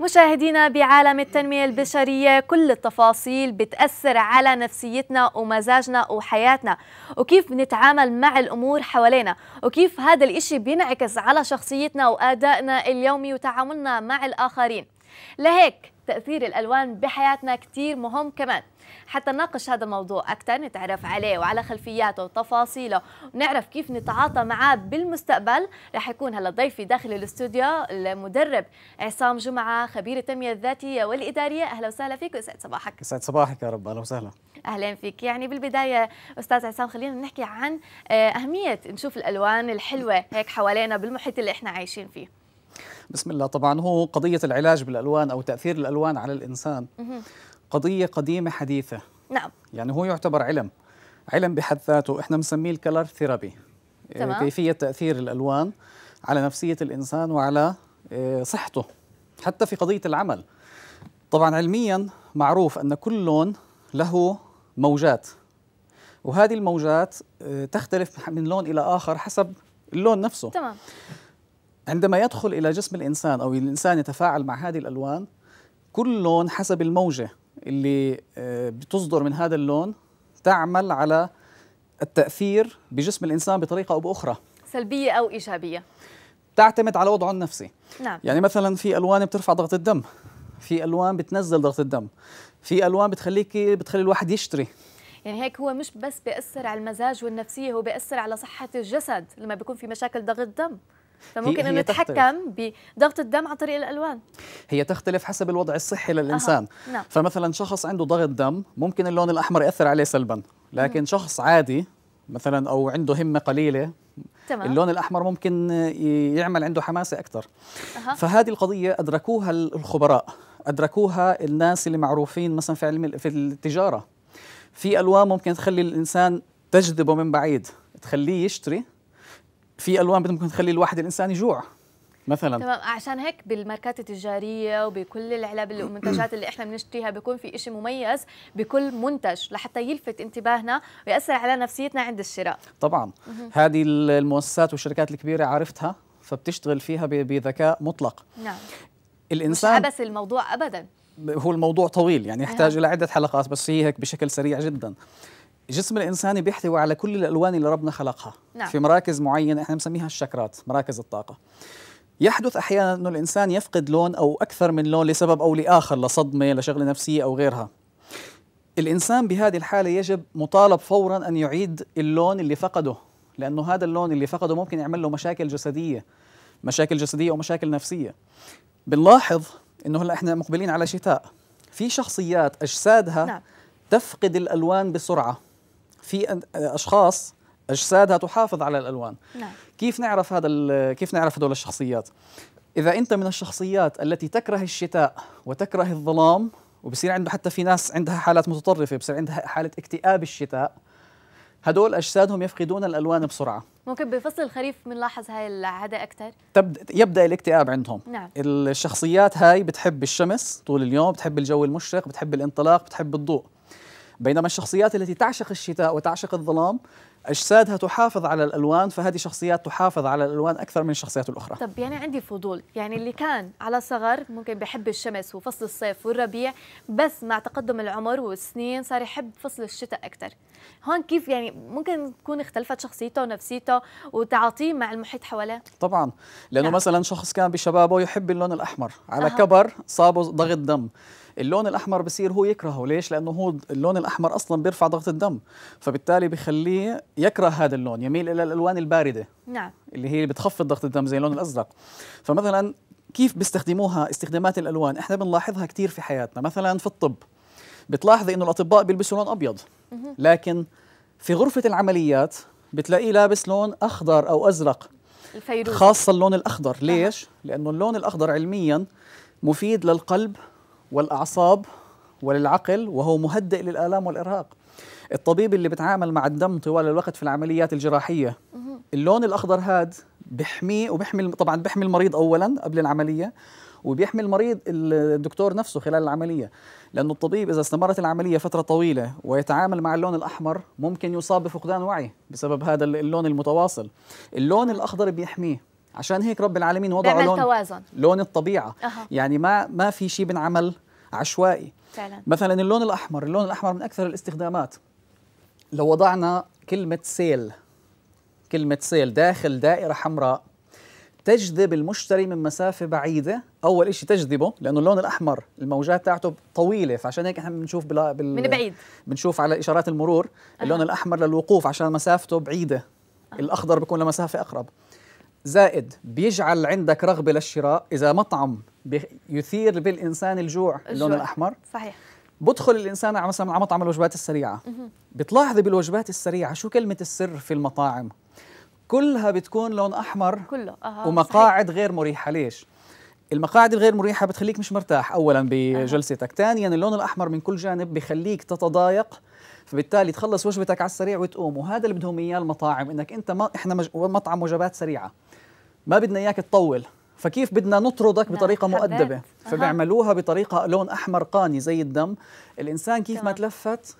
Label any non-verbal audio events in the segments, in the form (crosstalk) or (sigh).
مشاهدينا بعالم التنمية البشرية كل التفاصيل بتأثر على نفسيتنا ومزاجنا وحياتنا وكيف بنتعامل مع الأمور حوالينا وكيف هذا الإشي بينعكس على شخصيتنا وآدائنا اليومي وتعاملنا مع الآخرين لهيك تأثير الألوان بحياتنا كتير مهم كمان حتى نناقش هذا الموضوع أكثر نتعرف عليه وعلى خلفياته وتفاصيله ونعرف كيف نتعاطى معاه بالمستقبل رح يكون هلا ضيفي داخل الاستوديو المدرب عصام جمعة خبير التنمية الذاتية والإدارية أهلا وسهلا فيك ويسعد صباحك يسعد صباحك يا رب أهلا وسهلا أهلا فيك يعني بالبداية أستاذ عصام خلينا نحكي عن آه، أهمية نشوف الألوان الحلوة هيك حوالينا بالمحيط اللي إحنا عايشين فيه بسم الله طبعا هو قضية العلاج بالألوان أو تأثير الألوان على الإنسان قضية قديمة حديثة نعم يعني هو يعتبر علم علم بحد ذاته احنا بنسميه الكلر ثيرابي آه، تمام. كيفية تأثير الألوان على نفسية الإنسان وعلى آه، صحته حتى في قضية العمل طبعا علميا معروف أن كل لون له موجات وهذه الموجات آه، تختلف من لون إلى آخر حسب اللون نفسه تمام عندما يدخل إلى جسم الإنسان أو الإنسان يتفاعل مع هذه الألوان كل لون حسب الموجة اللي آه، بتصدر من هذا اللون تعمل على التأثير بجسم الإنسان بطريقة أو بأخرى سلبية أو إيجابية تعتمد على وضعه النفسي نعم. يعني مثلا في ألوان بترفع ضغط الدم في ألوان بتنزل ضغط الدم في ألوان بتخليك بتخلي الواحد يشتري يعني هيك هو مش بس بيأثر على المزاج والنفسية هو بيأثر على صحة الجسد لما بيكون في مشاكل ضغط دم فممكن انه يتحكم بضغط الدم عن طريق الالوان هي تختلف حسب الوضع الصحي للانسان أه. نعم. فمثلا شخص عنده ضغط دم ممكن اللون الاحمر ياثر عليه سلبا لكن م. شخص عادي مثلا او عنده همه قليله تمام. اللون الاحمر ممكن يعمل عنده حماسه اكثر أه. فهذه القضيه ادركوها الخبراء ادركوها الناس اللي معروفين مثلا في علم في التجاره في الوان ممكن تخلي الانسان تجذبه من بعيد تخليه يشتري في الوان ممكن تخلي الواحد الانسان يجوع مثلا تمام عشان هيك بالماركات التجاريه وبكل العلب والمنتجات اللي احنا بنشتريها بيكون في شيء مميز بكل منتج لحتى يلفت انتباهنا وياثر على نفسيتنا عند الشراء طبعا هذه المؤسسات والشركات الكبيره عرفتها فبتشتغل فيها بذكاء مطلق نعم الانسان مش عبس الموضوع ابدا هو الموضوع طويل يعني نعم. يحتاج الى عده حلقات بس هي هيك بشكل سريع جدا جسم الإنسان بيحتوي على كل الألوان اللي ربنا خلقها نعم. في مراكز معينة احنا بنسميها الشكرات مراكز الطاقة يحدث أحيانا أنه الإنسان يفقد لون أو أكثر من لون لسبب أو لآخر لصدمة لشغلة نفسية أو غيرها الإنسان بهذه الحالة يجب مطالب فورا أن يعيد اللون اللي فقده لأنه هذا اللون اللي فقده ممكن يعمل له مشاكل جسدية مشاكل جسدية ومشاكل نفسية بنلاحظ أنه هلأ إحنا مقبلين على شتاء في شخصيات أجسادها نعم. تفقد الألوان بسرعة في اشخاص اجسادها تحافظ على الالوان نعم. كيف نعرف هذا كيف نعرف هذول الشخصيات اذا انت من الشخصيات التي تكره الشتاء وتكره الظلام وبصير عنده حتى في ناس عندها حالات متطرفه بصير عندها حاله اكتئاب الشتاء هدول اجسادهم يفقدون الالوان بسرعه ممكن بفصل الخريف بنلاحظ هاي العاده اكثر تبدا يبدا الاكتئاب عندهم نعم. الشخصيات هاي بتحب الشمس طول اليوم بتحب الجو المشرق بتحب الانطلاق بتحب الضوء بينما الشخصيات التي تعشق الشتاء وتعشق الظلام اجسادها تحافظ على الالوان فهذه شخصيات تحافظ على الالوان اكثر من الشخصيات الاخرى طب يعني عندي فضول يعني اللي كان على صغر ممكن بحب الشمس وفصل الصيف والربيع بس مع تقدم العمر والسنين صار يحب فصل الشتاء اكثر هون كيف يعني ممكن تكون اختلفت شخصيته ونفسيته وتعاطيه مع المحيط حواليه طبعا لانه نعم. مثلا شخص كان بشبابه يحب اللون الاحمر على أه. كبر صابه ضغط دم اللون الاحمر بصير هو يكرهه ليش لانه هو اللون الاحمر اصلا بيرفع ضغط الدم فبالتالي بخليه يكره هذا اللون يميل الى الالوان البارده نعم اللي هي بتخفض ضغط الدم زي اللون الازرق فمثلا كيف بيستخدموها استخدامات الالوان احنا بنلاحظها كثير في حياتنا مثلا في الطب بتلاحظي انه الاطباء بيلبسوا لون ابيض لكن في غرفه العمليات بتلاقيه لابس لون اخضر او ازرق الفيروز خاصه اللون الاخضر ليش لانه اللون الاخضر علميا مفيد للقلب والاعصاب وللعقل وهو مهدئ للالام والارهاق الطبيب اللي بتعامل مع الدم طوال الوقت في العمليات الجراحيه اللون الاخضر هاد بيحميه وبحمي طبعا بحمي المريض اولا قبل العمليه وبيحمي المريض الدكتور نفسه خلال العمليه لانه الطبيب اذا استمرت العمليه فتره طويله ويتعامل مع اللون الاحمر ممكن يصاب بفقدان وعي بسبب هذا اللون المتواصل اللون الاخضر بيحميه عشان هيك رب العالمين وضع لون توازن. لون الطبيعه أه. يعني ما ما في شيء بنعمل عشوائي فعلا. مثلا اللون الاحمر اللون الاحمر من اكثر الاستخدامات لو وضعنا كلمة سيل كلمة سيل داخل دائرة حمراء تجذب المشتري من مسافة بعيدة أول إشي تجذبه لأنه اللون الأحمر الموجات تاعته طويلة فعشان هيك احنا بنشوف بلا بال... من بعيد بنشوف على إشارات المرور أه. اللون الأحمر للوقوف عشان مسافته بعيدة أه. الأخضر بيكون لمسافة أقرب زائد بيجعل عندك رغبة للشراء إذا مطعم بيثير يثير بالإنسان الجوع, الجوع. اللون الأحمر صحيح بدخل الانسان على مثلا على مطعم الوجبات السريعه بتلاحظي بالوجبات السريعه شو كلمه السر في المطاعم كلها بتكون لون احمر كله أه. ومقاعد صحيح. غير مريحه ليش المقاعد الغير مريحه بتخليك مش مرتاح اولا بجلستك ثانيا أه. اللون الاحمر من كل جانب بخليك تتضايق فبالتالي تخلص وجبتك على السريع وتقوم وهذا اللي بدهم اياه المطاعم انك انت ما احنا مج... مطعم وجبات سريعه ما بدنا اياك تطول فكيف بدنا نطردك بطريقه مؤدبه فبيعملوها بطريقه لون احمر قاني زي الدم الانسان كيف ما تلفت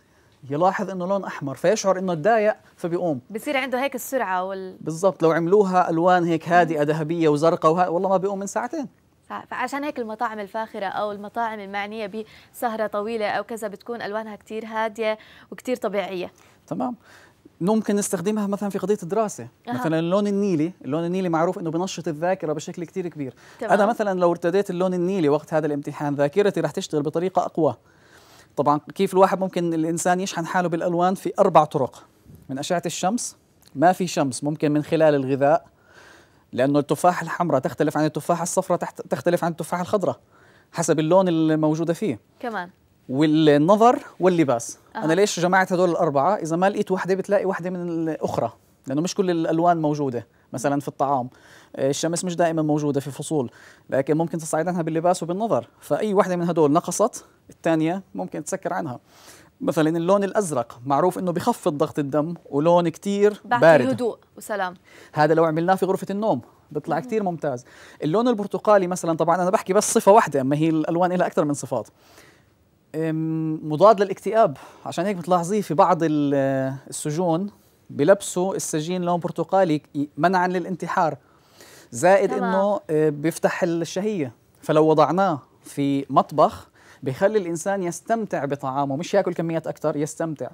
يلاحظ انه لون احمر فيشعر انه تضايق فبيقوم بصير عنده هيك السرعه وال بالضبط لو عملوها الوان هيك هادئه ذهبيه وزرقاء وه... والله ما بيقوم من ساعتين فعشان هيك المطاعم الفاخرة أو المطاعم المعنية بسهرة طويلة أو كذا بتكون ألوانها كتير هادية وكتير طبيعية تمام ممكن نستخدمها مثلا في قضيه الدراسه أه. مثلا اللون النيلي اللون النيلي معروف انه بنشط الذاكره بشكل كثير كبير تمام. انا مثلا لو ارتديت اللون النيلي وقت هذا الامتحان ذاكرتي رح تشتغل بطريقه اقوى طبعا كيف الواحد ممكن الانسان يشحن حاله بالالوان في اربع طرق من اشعه الشمس ما في شمس ممكن من خلال الغذاء لانه التفاحه الحمراء تختلف عن التفاحه الصفراء تختلف عن التفاحه الخضراء حسب اللون الموجوده فيه كمان والنظر واللباس أه. انا ليش جمعت هدول الاربعه اذا ما لقيت وحده بتلاقي وحده من الاخرى لانه مش كل الالوان موجوده مثلا في الطعام الشمس مش دائما موجوده في فصول لكن ممكن عنها باللباس وبالنظر فاي وحده من هدول نقصت الثانيه ممكن تسكر عنها مثلا اللون الازرق معروف انه بخفض ضغط الدم ولون كتير بارد هدوء وسلام هذا لو عملناه في غرفه النوم بيطلع كتير ممتاز اللون البرتقالي مثلا طبعا انا بحكي بس صفه واحده اما هي الالوان لها اكثر من صفات مضاد للاكتئاب عشان هيك بتلاحظيه في بعض السجون بلبسوا السجين لون برتقالي منعا للانتحار زائد طبعا. انه أه، بيفتح الشهيه فلو وضعناه في مطبخ بيخلي الانسان يستمتع بطعامه مش ياكل كميات اكثر يستمتع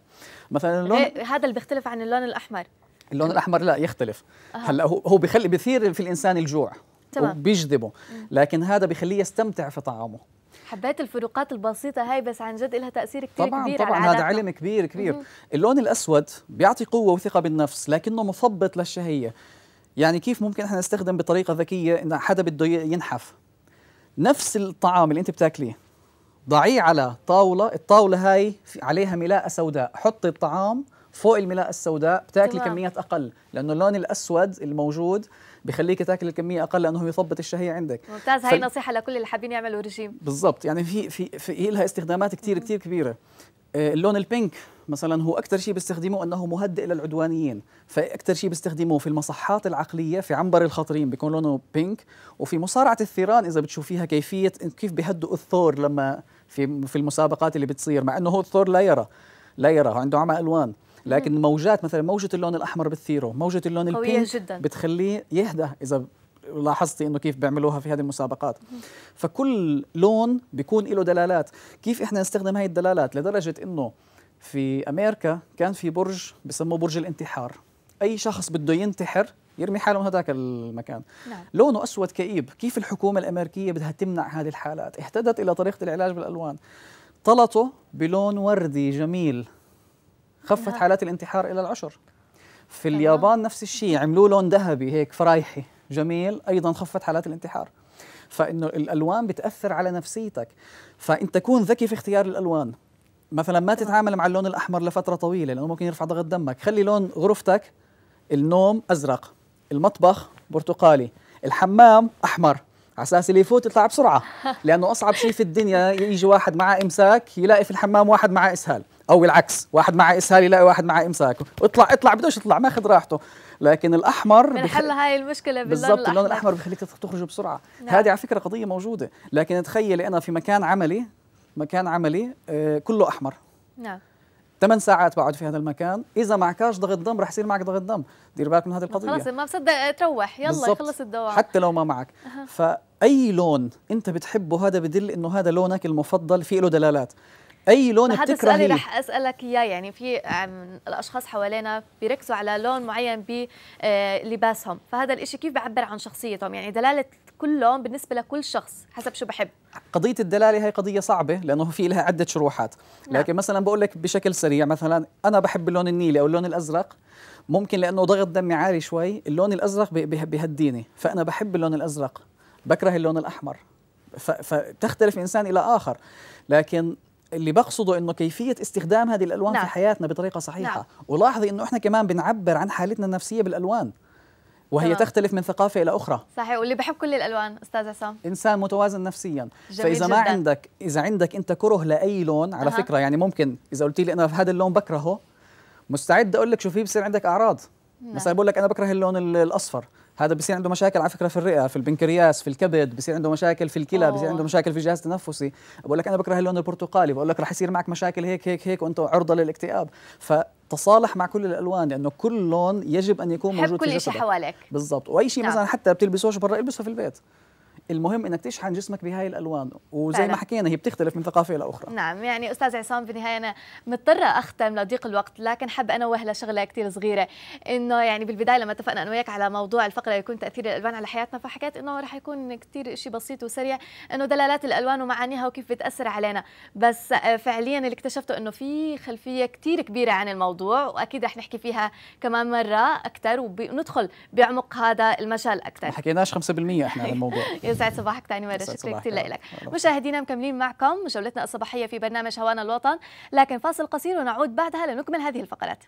مثلا اللون إيه، هذا اللي بيختلف عن اللون الاحمر اللون الاحمر لا يختلف أه. هلا هو هو بيخلي بثير في الانسان الجوع تمام وبيجذبه لكن هذا بيخليه يستمتع في طعامه حبيت الفروقات البسيطه هاي بس عن جد لها تاثير كثير كبير طبعا طبعا هذا علم كبير كبير اللون الاسود بيعطي قوه وثقه بالنفس لكنه مثبط للشهيه يعني كيف ممكن احنا نستخدم بطريقه ذكيه ان حدا بده ينحف نفس الطعام اللي انت بتاكليه ضعيه على طاوله الطاوله هاي عليها ملاءه سوداء حطي الطعام فوق الملاءه السوداء بتاكلي كميات اقل لانه اللون الاسود الموجود بخليك تاكل الكميه اقل لانه يثبط الشهيه عندك ممتاز هاي ف... نصيحه لكل اللي حابين يعملوا رجيم بالضبط يعني في في في لها استخدامات كثير كثير كبيره آه، اللون البينك مثلا هو اكثر شيء بيستخدموه انه مهدئ للعدوانيين فاكثر شيء بيستخدموه في المصحات العقليه في عنبر الخطرين بيكون لونه بينك وفي مصارعه الثيران اذا بتشوفيها كيفيه كيف بيهدئوا الثور لما في في المسابقات اللي بتصير مع انه هو الثور لا يرى لا يرى عنده عمى الوان لكن موجات مثلا موجه اللون الاحمر بتثيره موجه اللون البينك جدا. بتخليه يهدى اذا لاحظتي انه كيف بيعملوها في هذه المسابقات فكل لون بيكون له دلالات كيف احنا نستخدم هاي الدلالات لدرجه انه في امريكا كان في برج بسموه برج الانتحار اي شخص بده ينتحر يرمي حاله من هذاك المكان نعم. لونه اسود كئيب كيف الحكومه الامريكيه بدها تمنع هذه الحالات احتدت الى طريقه العلاج بالالوان طلته بلون وردي جميل خفت نعم. حالات الانتحار الى العشر في اليابان نفس الشيء عملوا لون ذهبي هيك فرايحي جميل ايضا خفت حالات الانتحار فانه الالوان بتاثر على نفسيتك فانت تكون ذكي في اختيار الالوان مثلا ما تتعامل مع اللون الاحمر لفتره طويله لانه ممكن يرفع ضغط دمك خلي لون غرفتك النوم ازرق المطبخ برتقالي الحمام احمر على اساس اللي يفوت يطلع بسرعه (laughs) لانه اصعب شيء في الدنيا يجي واحد معه امساك يلاقي في الحمام واحد معه اسهال او العكس واحد مع اسهال يلاقي واحد مع امساك اطلع اطلع بدوش يطلع ماخذ راحته لكن الاحمر بنحل بخ... هاي المشكله باللون الاحمر الاحمر اللون الاحمر بخليك تخرج بسرعه نعم. هذه على فكره قضيه موجوده لكن تخيلي انا في مكان عملي مكان عملي آه كله احمر نعم ثمان ساعات بقعد في هذا المكان اذا معكاش ضغط دم رح يصير معك ضغط دم دير بالك من هذه القضيه خلص ما بصدق آه، تروح يلا خلص يخلص الدوام حتى لو ما معك أه. فاي لون انت بتحبه هذا بدل انه هذا لونك المفضل في له دلالات اي لون بتكرهيه رح اسالك اياه يعني في الاشخاص حوالينا بيركزوا على لون معين بلباسهم آه، فهذا الإشي كيف بيعبر عن شخصيتهم يعني دلاله كل لون بالنسبه لكل شخص حسب شو بحب قضيه الدلاله هي قضيه صعبه لانه في لها عده شروحات نعم. لكن مثلا بقول لك بشكل سريع مثلا انا بحب اللون النيلي او اللون الازرق ممكن لانه ضغط دمي عالي شوي اللون الازرق بيهديني فانا بحب اللون الازرق بكره اللون الاحمر فتختلف من انسان الى اخر لكن اللي بقصده انه كيفيه استخدام هذه الالوان نعم. في حياتنا بطريقه صحيحه نعم. ولاحظي انه احنا كمان بنعبر عن حالتنا النفسيه بالالوان وهي طبعا. تختلف من ثقافه الى اخرى صحيح واللي بحب كل الالوان استاذ عصام انسان متوازن نفسيا جميل فاذا جداً. ما عندك اذا عندك انت كره لاي لون على أه. فكره يعني ممكن اذا قلت لي انا في هذا اللون بكرهه مستعد اقول لك شو في بصير عندك اعراض نعم. مثلا بقول لك انا بكره اللون الاصفر هذا بصير عنده مشاكل على فكره في الرئه في البنكرياس في الكبد بصير عنده مشاكل في الكلى بصير عنده مشاكل في الجهاز التنفسي بقول لك انا بكره اللون البرتقالي بقول لك رح يصير معك مشاكل هيك هيك هيك وانت عرضه للاكتئاب ف تصالح مع كل الالوان لانه كل لون يجب ان يكون موجود في جسدك كل شيء حواليك بالضبط واي شيء نعم. مثلا حتى بتلبسوش برا البسه في البيت المهم انك تشحن جسمك بهاي الالوان وزي فعلا. ما حكينا هي بتختلف من ثقافه لاخرى نعم يعني استاذ عصام بالنهايه انا مضطره اختم لضيق الوقت لكن حابه انا لشغله شغله كثير صغيره انه يعني بالبدايه لما اتفقنا انا وياك على موضوع الفقره يكون تاثير الالوان على حياتنا فحكيت انه رح يكون كثير شيء بسيط وسريع انه دلالات الالوان ومعانيها وكيف بتاثر علينا بس آه، فعليا اللي اكتشفته انه في خلفيه كثير كبيره عن الموضوع واكيد رح نحكي فيها كمان مره اكثر وندخل بعمق هذا المجال اكثر ما حكيناش 5% احنا عن الموضوع (laughs) يسعد صباحك ثاني مره شكرا كثير لك مشاهدينا مكملين معكم جولتنا الصباحيه في برنامج هوانا الوطن لكن فاصل قصير ونعود بعدها لنكمل هذه الفقرات